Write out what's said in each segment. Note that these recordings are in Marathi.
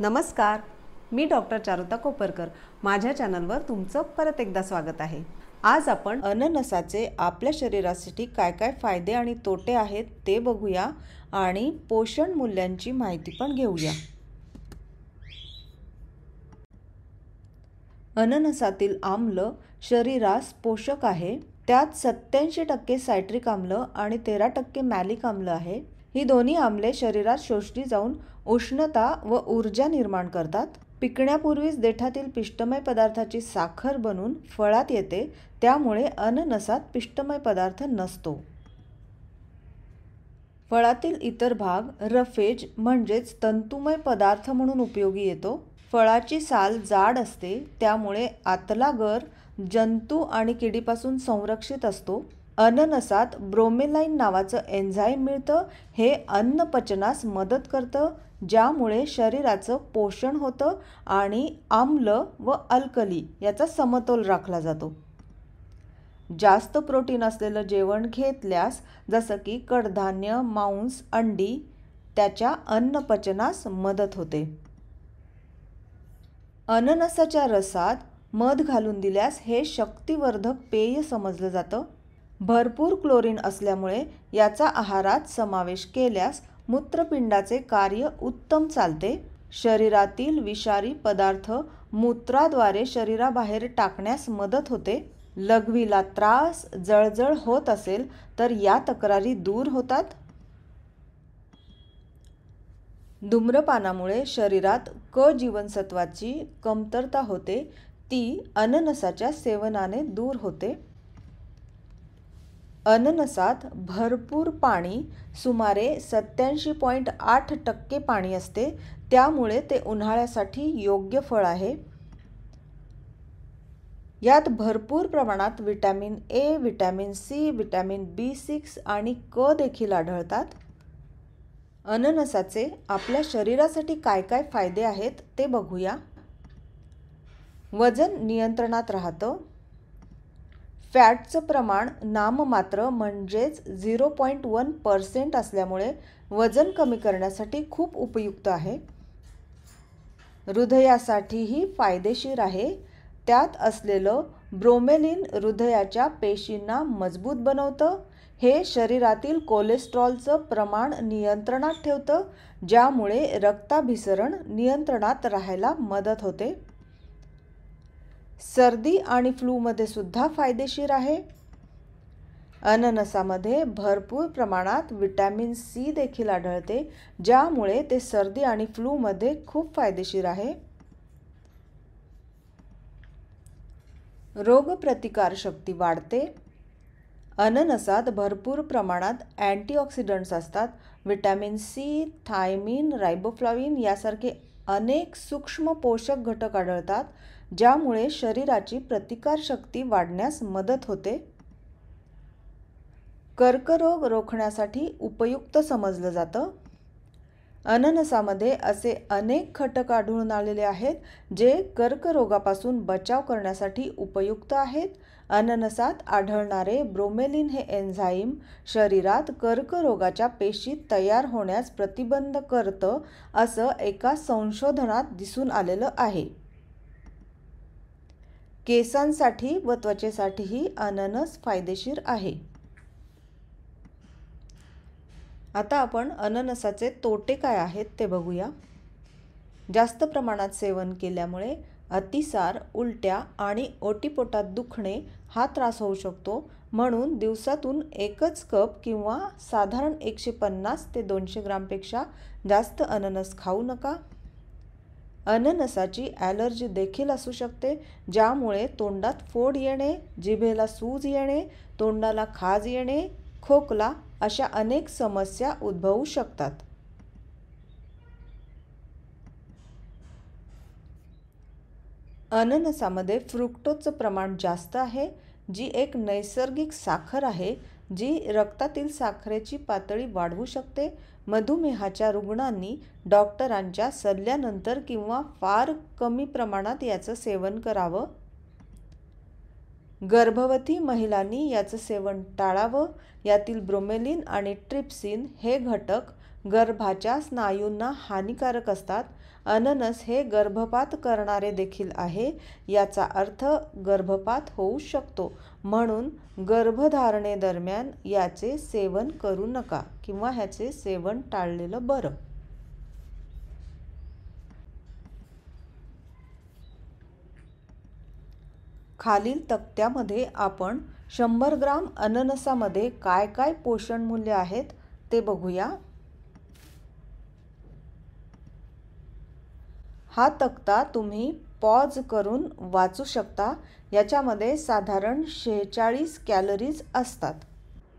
नमस्कार मी डॉक्टर चारुता कोपरकर माझ्या चॅनलवर तुमचं परत एकदा स्वागत आहे आज आपण अननसाचे आपल्या शरीरासाठी काय काय फायदे आणि तोटे आहेत ते बघूया आणि पोषण मूल्यांची माहिती पण घेऊया अननसातील आम्ल शरीरास पोषक आहे त्यात सत्त्याऐंशी टक्के सायट्रिक आम्ल आणि तेरा टक्के मॅलिक आम्ल आहे ही दोन्ही आम्ले शरीरात शोषली जाऊन उष्णता व ऊर्जा निर्माण करतात पिकण्यापूर्वीच देठातील पिष्टमय पदार्थाची साखर बनून फळात येते त्यामुळे अननसात पिष्टमय पदार्थ नसतो फळातील इतर भाग रफेज म्हणजेच तंतुमय पदार्थ म्हणून उपयोगी येतो फळाची साल जाड असते त्यामुळे आतला गर जंतू आणि किडीपासून संरक्षित असतो अननसात ब्रोमेलाईन नावाचं एन्झाईम मिळतं हे अन्नपचनास मदत करतं ज्यामुळे शरीराचं पोषण होतं आणि आम्ल व अल्कली याचा समतोल राखला जातो जास्त प्रोटीन असलेलं जेवण घेतल्यास जसं की कडधान्य मांस अंडी त्याच्या अन्नपचनास मदत होते अननसाच्या रसात मध घालून दिल्यास हे शक्तिवर्धक पेय समजलं जातं भरपूर क्लोरीन असल्यामुळे याचा आहारात समावेश केल्यास मूत्रपिंडाचे कार्य उत्तम चालते शरीरातील विषारी पदार्थ मूत्राद्वारे शरीराबाहेर टाकण्यास मदत होते लघवीला त्रास जळजळ होत असेल तर या तक्रारी दूर होतात धूम्रपानामुळे शरीरात क जीवनसत्वाची कमतरता होते ती अननसाच्या सेवनाने दूर होते अननसात भरपूर पाणी सुमारे सत्याऐंशी पॉईंट आठ टक्के पाणी असते त्यामुळे ते उन्हाळ्यासाठी योग्य फळ आहे यात भरपूर प्रमाणात vitamin A vitamin C vitamin B six आणि क देखील आढळतात अननसाचे आपल्या शरीरासाठी काय काय फायदे आहेत ते बघूया वजन नियंत्रणात राहतं फॅटचं प्रमाण नाममात्र म्हणजेच झिरो पॉईंट वन पर्सेंट असल्यामुळे वजन कमी करण्यासाठी खूप उपयुक्त आहे हृदयासाठीही फायदेशीर आहे त्यात असलेलं ब्रोमेलिन हृदयाच्या पेशींना मजबूत बनवतं हे शरीरातील कोलेस्ट्रॉलचं प्रमाण नियंत्रणात ठेवतं ज्यामुळे रक्ताभिसरण नियंत्रणात राहायला मदत होते सर्दी आणि फ्लूमध्ये सुद्धा फायदेशीर आहे अननसामध्ये भरपूर प्रमाणात विटॅमिन सी देखील आढळते ज्यामुळे ते सर्दी आणि फ्लूमध्ये खूप फायदेशीर आहे रोगप्रतिकारशक्ती वाढते अननसात भरपूर प्रमाणात अँटीऑक्सिडंट्स असतात विटॅमिन सी थायमिन रायबोफ्लॉविन यासारखे अनेक सूक्ष्म पोषक घटक आढळतात ज्यामुळे शरीराची प्रतिकारशक्ती वाढण्यास मदत होते कर्करोग रोखण्यासाठी उपयुक्त समजलं जातं अननसामध्ये असे अनेक खटक आढळून आलेले आहेत जे कर्करोगापासून बचाव करण्यासाठी उपयुक्त आहेत अननसात आढळणारे ब्रोमेलिन हे एन्झाईम शरीरात कर्करोगाच्या पेशी तयार होण्यास प्रतिबंध करतं असं एका संशोधनात दिसून आलेलं आहे केसांसाठी व त्वचेसाठीही अननस फायदेशीर आहे आता आपण अननसाचे तोटे काय आहेत ते बघूया जास्त प्रमाणात सेवन केल्यामुळे अतिसार उलट्या आणि ओटीपोटात दुखणे हा त्रास होऊ शकतो म्हणून दिवसातून एकच कप किंवा साधारण एकशे पन्नास ते दोनशे ग्रामपेक्षा जास्त अननस खाऊ नका अननसाची ॲलर्जी देखील असू शकते ज्यामुळे तोंडात फोड येणे जिभेला सूज येणे तोंडाला खाज येणे खोकला अशा अनेक समस्या उद्भवू शकतात अननसामध्ये फ्रुक्टोजचं प्रमाण जास्त आहे जी एक नैसर्गिक साखर आहे जी रक्तातील साखरेची पातळी वाढवू शकते मधुमेहाच्या रुग्णांनी डॉक्टरांच्या सल्ल्यानंतर किंवा फार कमी प्रमाणात याचं सेवन करावं गर्भवती महिलांनी याचं सेवन टाळावं यातील ब्रोमेलिन आणि ट्रिप्सिन हे घटक गर्भाच्या स्नायूंना हानिकारक असतात अननस हे गर्भपात करणारे देखील आहे याचा अर्थ गर्भपात होऊ शकतो म्हणून गर्भधारणेदरम्यान याचे सेवन करू नका किंवा ह्याचे सेवन टाळलेलं बरं खालील तक्त्यामध्ये आपण शंभर ग्राम अननसामध्ये काय काय पोषण मूल्य आहेत ते बघूया हा तक्ता तुम्ही पॉज करून वाचू शकता याच्यामध्ये साधारण शेहेचाळीस कॅलरीज असतात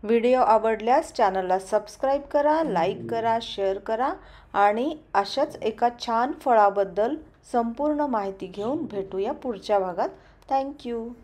व्हिडिओ आवडल्यास चॅनलला सबस्क्राईब करा लाईक करा शेअर करा आणि अशाच एका छान फळाबद्दल संपूर्ण माहिती घेऊन भेटूया पुढच्या भागात thank you